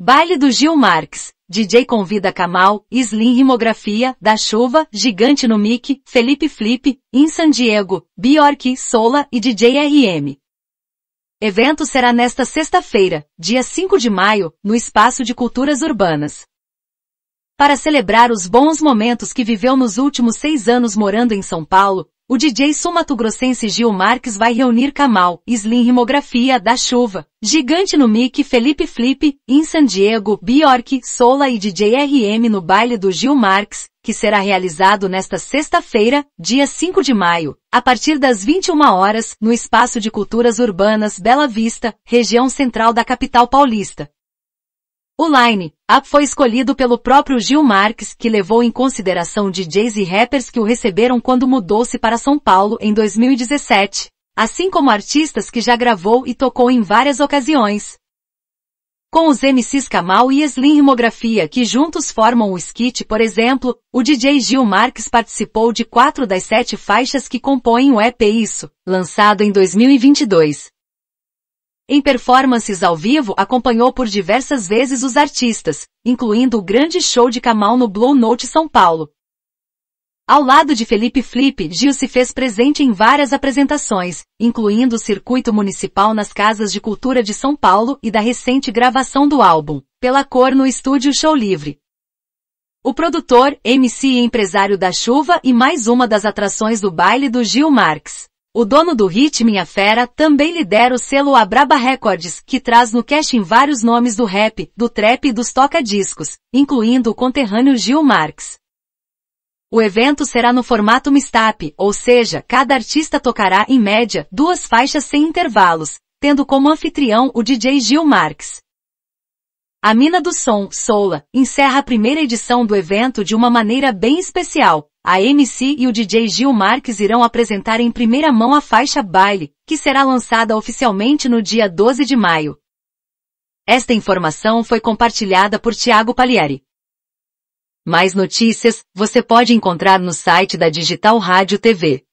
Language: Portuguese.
Baile do Gil Marx. DJ convida Kamal, Slim Rimografia, Da Chuva, Gigante no Mic, Felipe Flip, In San Diego, Bjork, Sola e DJ RM. Evento será nesta sexta-feira, dia 5 de maio, no Espaço de Culturas Urbanas. Para celebrar os bons momentos que viveu nos últimos seis anos morando em São Paulo, o DJ Grossense Gil Marques vai reunir Kamal, Slim Rimografia da Chuva, Gigante no Mic Felipe Flip, em San Diego, Bjork, Sola e DJ RM no baile do Gil Marques, que será realizado nesta sexta-feira, dia 5 de maio, a partir das 21 horas, no Espaço de Culturas Urbanas Bela Vista, região central da capital paulista. O line-up foi escolhido pelo próprio Gil Marques, que levou em consideração DJs e rappers que o receberam quando mudou-se para São Paulo em 2017, assim como artistas que já gravou e tocou em várias ocasiões. Com os MCs Kamal e Slim Rimografia que juntos formam o skit, por exemplo, o DJ Gil Marques participou de quatro das sete faixas que compõem o EP Isso, lançado em 2022, em performances ao vivo acompanhou por diversas vezes os artistas, incluindo o grande show de Kamal no Blue Note São Paulo. Ao lado de Felipe Flip, Gil se fez presente em várias apresentações, incluindo o circuito municipal nas Casas de Cultura de São Paulo e da recente gravação do álbum, pela cor no estúdio Show Livre. O produtor, MC e empresário da chuva e mais uma das atrações do baile do Gil Marx. O dono do hit Minha Fera também lidera o selo Abraba Records, que traz no casting vários nomes do rap, do trap e dos toca-discos, incluindo o conterrâneo Gil Marx. O evento será no formato mistap, ou seja, cada artista tocará em média duas faixas sem intervalos, tendo como anfitrião o DJ Gil Marx. A Mina do Som, Sola, encerra a primeira edição do evento de uma maneira bem especial, a MC e o DJ Gil Marques irão apresentar em primeira mão a faixa Baile, que será lançada oficialmente no dia 12 de maio. Esta informação foi compartilhada por Tiago Palieri. Mais notícias você pode encontrar no site da Digital Rádio TV.